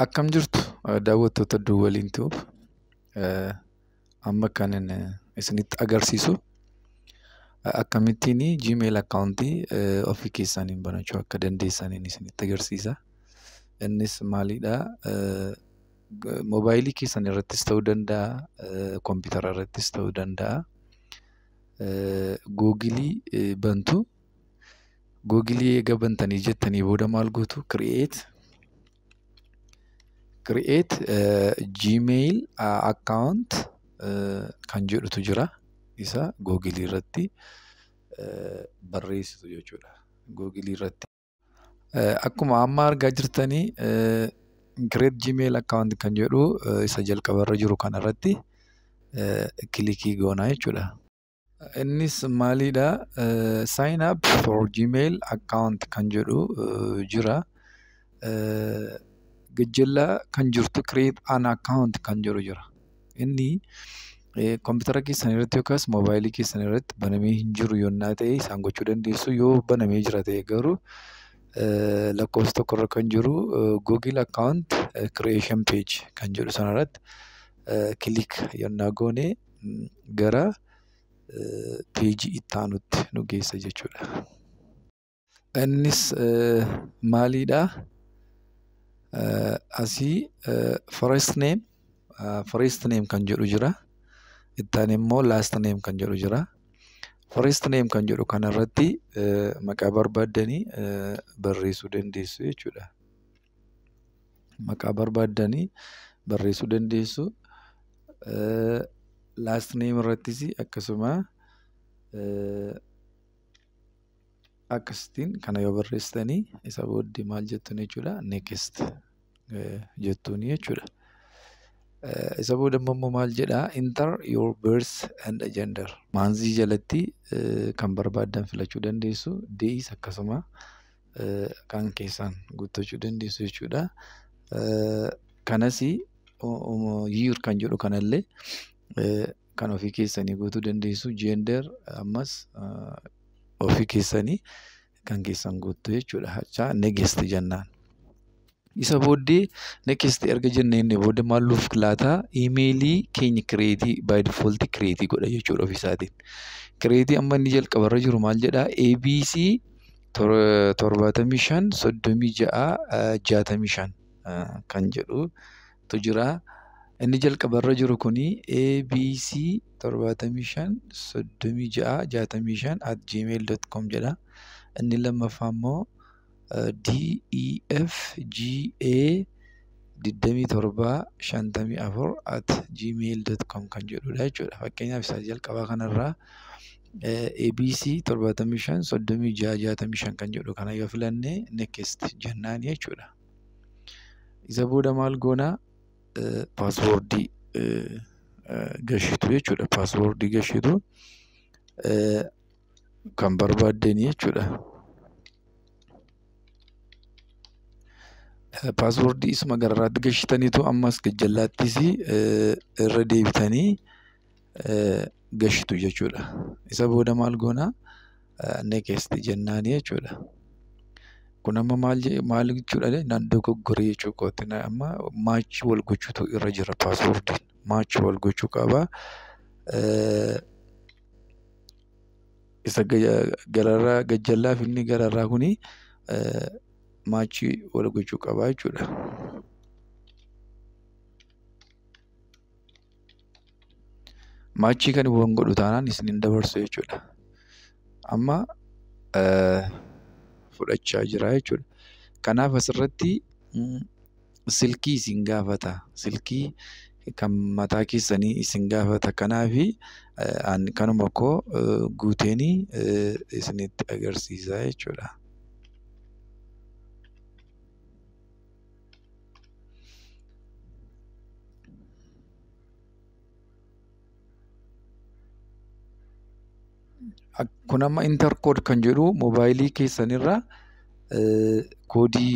Akkam jirtu daawwattoota Duwwaliin Tiyoop. Amma kan isinitti agarsiisu akkamittiin Gmail akkaawuntii ofii keessaniin banachuu akka dandeessaniin isinitti agarsiisa. Innis maaliidha mobaayilii keessan irrattis ta'uu danda'a, kompiitara irrattis ta'uu danda'a. Googilii bantu. Googilii eega bantanii jettanii booda maal gootu? Create create gmail account kan jedhutu jira. Isa googilii irratti barreessitu jechuudha. Akkuma amma argaa jirtani create gmail account kan jedhu isa jalqabarra jiru kanarratti kilikii goonaa jechuudha. Innis maalidhaa sign for gmail account kan jedhu jira. Gajjellaa kan jirtu kireet aan account' kan jiru jira. Inni e, koompitara keessan irratti yookaas moobaayilii banamee hin jiru yonnaa ta'e isaan gochuu dandeessu yoo banamee jira ta'e garuu e, lakkoofsa tokkorra kan jiru e, Google account creation page kan jedhu sanarratti kilik yonnaa goone gara peejii itti aanutti nu geessa jechuudha. Innis maalidhaa? Eh, Asii eh, forest neem eh, kan jedhu jira. Ittaan immoo last kan jedhu jira. Forest kan jedhu kanarratti maqaa barbaaddanii barreessuu dandeessu jechuudha. Maqaa barbaaddanii barreessuu dandeessu. Last neem irrattis akkasuma. Akkasittiin kana yoo barrestanii, isa booddee maal jettuun jechuudha neekest eh, jettuun jechuudha. Eh, isa booda maal jedhaa inter your birth and gender maanzii jalatti eh, kan barbaaddan filachuu dandeessu dee'is akkasuma kan keessaan guuttachuu dandeessu jechuudha. Kanas yiir kan jedhu kanallee kan ofii keessanii guutuu dandeessu jeender ammas ah, ofi keessanii kan keessan gootu jechuudha. Hachaa negesti jennaan. Isa booddee negesti erga jennee inni booda maalluuf laataa iimeelii keenya kireetii by default kireetii godha jechuudha ofiisaatiin. Kireetii amma inni jalqabarra jiru maal jedhaa ABC torbaatamii shan soddomii ja'a jaatamii shan kan jedhutu jira. Inni irra jiru kunii abc torbaatamii shan soddomii ja'a jaatamii shan at gmail dot com jedha. Inni lammaffaa immoo eh, defga ga digdamii shantamii afur at gmail dot com kan jedhudha jechuudha. Fakkeenyaaf isa jalqabaa kana kanarraa eh, abc torbaatamii shan soddomii ja'a jaatamii shan kan jedhu kana yoo filanne next jennaani jechuudha. Isa booda maal goonaa? paaswoordii gashitu jechuudha. Paaswoordii gashitu kan barbaaddani jechuudha. Paaswoordii isuma gararraatti gashitaniitu ammas gajjallaattis irra deebitanii gashitu jechuudha. Isa booda maal goonaa? Neekstii jennaani jechuudha. Kun amma maal maal jechuudha naan dogoggoree jechuu qooti. Amma maachii wal gochuutu irra jira paaspoortiin. Maachii wal gochuu qaba. Isa gararraa gajjallaaf inni gararraa kuni maachii wal gochuu qaba jechuudha. Maachii kan waan godhu taanaan isiniin dabarsu jechuudha. Amma fudhachaa jechuudha. Kanaaf asirratti mm, silkii isin gaafata. Silkii kan mataa keessanii isin gaafata. Kanaaf eh, kanuma koo eh, guuteeni eh, isinitti agarsiisa jechuudha. Kun amma intarkood kan jedhu moobaayilii keessanirraa eh, koodii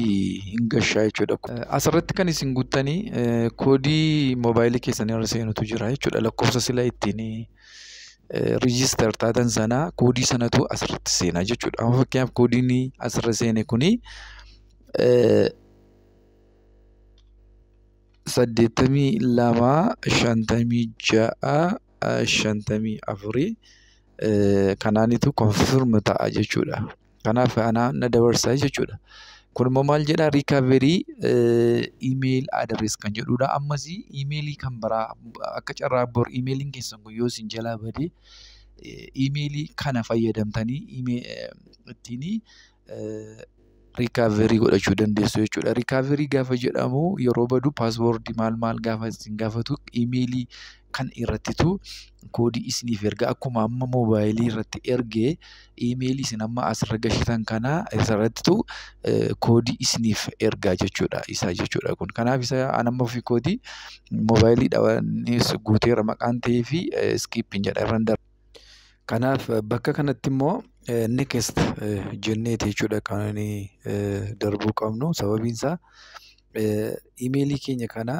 hin gashaa jechuudha. Eh, asirratti kan isin guuttanii eh, koodii moobaayilii keessanirra seenutu jira jechuudha. Lakkoofsa silaa ittiin riijistar taatan sanaa koodii sanatu asirratti seena jechuudha. Amma fakkeenyaaf koodiin asirra seene kuni saddeettamii lamaa ja'a shantamii kanaanitu konfirma ta'a jechuudha. Kanaaf anaan na dabarsaa jechuudha. Kun immoo maal jedhaa riikaverii iimeeyil adrees kan jedhudha. Ammas iimeeyilii kan biraa akka carraa bor iimeeyiliin keessan kun yoo isin jalaa badee iimeeyilii kana fayyadamtanii ittiin riikaaverii godhachuu dandeessu jechuudha. Riikaaverii gaafa jedhamu yeroo badu paaswoordii maal maal gaafa isin gaafatu iimeeyilii kan irrattitu koodii isiniif erga. Akkuma amma moobaayilii irratti ergee iimeelii isin amma asirra gashitan kana irrattitu koodii isiniif ergaa jechuudha. Isaa jechuudha kun. Kanaaf isa an amma ofii moobaayilii moobaayiliidha guuteera maqaan ta'ee fi iskiippiin jedha irran darba. Kanaaf bakka kanatti immoo next jennee jechuudha kan darbuu qabnu. sababiinsaa. Imeelii keenya kana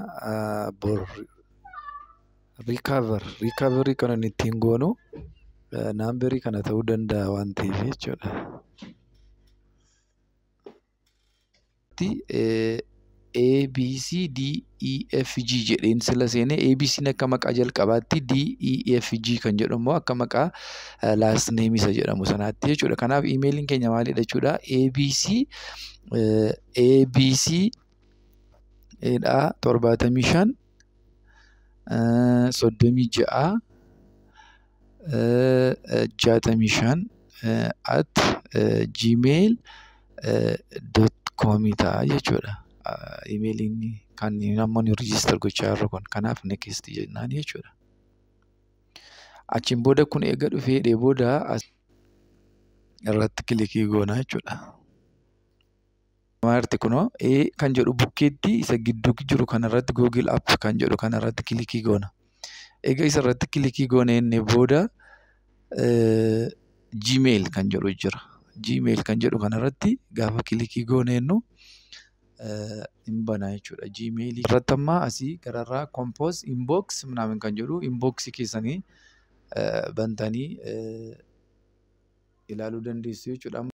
Riikaavar Riikaavarii kan ittiin goonu eh, naanbarii kana ta'uu danda'a waan ta'eef jechuudha. Eh, ABCDEFG jedheen sila seenee abc akka maqaa jalqabaatti DEFG kan jedhu immoo akka maqaa eh, laast neem jedhamu sanaatti jechuudha. Kanaaf iimeeliin keenya maalidha jechuudha ABC ABC dha shan Eh, soddomii eh, eh, ja'a, jaatamii shan at jiimeeyil doot koomii ta'a jechuudha. Iimeeyiliin ah, kan namni riijistar gochaa irra kun. Kanaaf neekstii jennaan jechuudha. Achiin booda kun erga dhufee booda irratti kilikii goona jechuudha. Amaaritti kunoo kan jedhu bukkeetti isa gidduu jiru kanarratti google app kan jedhu kanarratti kilikii goona. Egaa isarratti kilikii gooneen booda Gmail kan jedhu jira. Gmail kan jedhu kanarratti gaafa kilikii gooneennu ni bana jechuudha. Gmail irratti ammaa asii gararraa kompoos, inboks ምናምን kan jedhu inboksii keessanii bantanii ilaaluu dandeessu jechuudha.